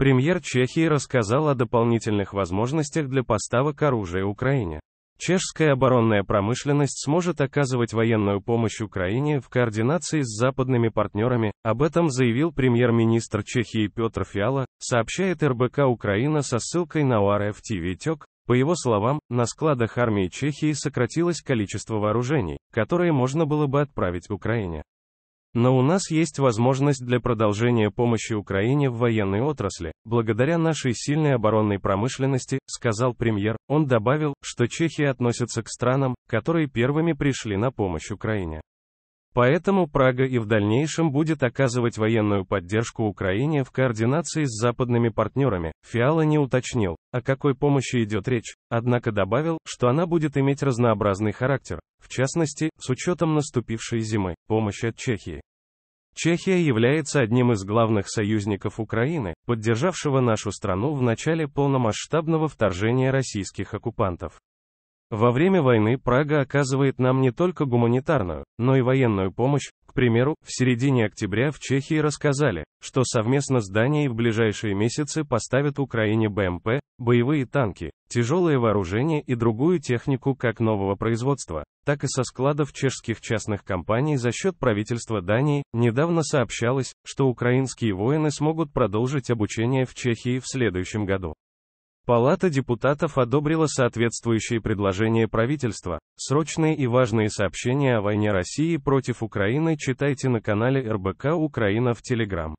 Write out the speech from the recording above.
Премьер Чехии рассказал о дополнительных возможностях для поставок оружия Украине. Чешская оборонная промышленность сможет оказывать военную помощь Украине в координации с западными партнерами, об этом заявил премьер-министр Чехии Петр Фиала, сообщает РБК Украина со ссылкой на ОРФ ТВ ТЕК. По его словам, на складах армии Чехии сократилось количество вооружений, которые можно было бы отправить Украине. Но у нас есть возможность для продолжения помощи Украине в военной отрасли, благодаря нашей сильной оборонной промышленности, сказал премьер. Он добавил, что Чехия относится к странам, которые первыми пришли на помощь Украине. Поэтому Прага и в дальнейшем будет оказывать военную поддержку Украине в координации с западными партнерами. Фиала не уточнил, о какой помощи идет речь, однако добавил, что она будет иметь разнообразный характер, в частности, с учетом наступившей зимы, помощь от Чехии. Чехия является одним из главных союзников Украины, поддержавшего нашу страну в начале полномасштабного вторжения российских оккупантов. Во время войны Прага оказывает нам не только гуманитарную, но и военную помощь. К примеру, в середине октября в Чехии рассказали, что совместно с Данией в ближайшие месяцы поставят Украине БМП, боевые танки, тяжелое вооружение и другую технику как нового производства, так и со складов чешских частных компаний за счет правительства Дании. Недавно сообщалось, что украинские воины смогут продолжить обучение в Чехии в следующем году. Палата депутатов одобрила соответствующие предложения правительства. Срочные и важные сообщения о войне России против Украины читайте на канале РБК Украина в Телеграм.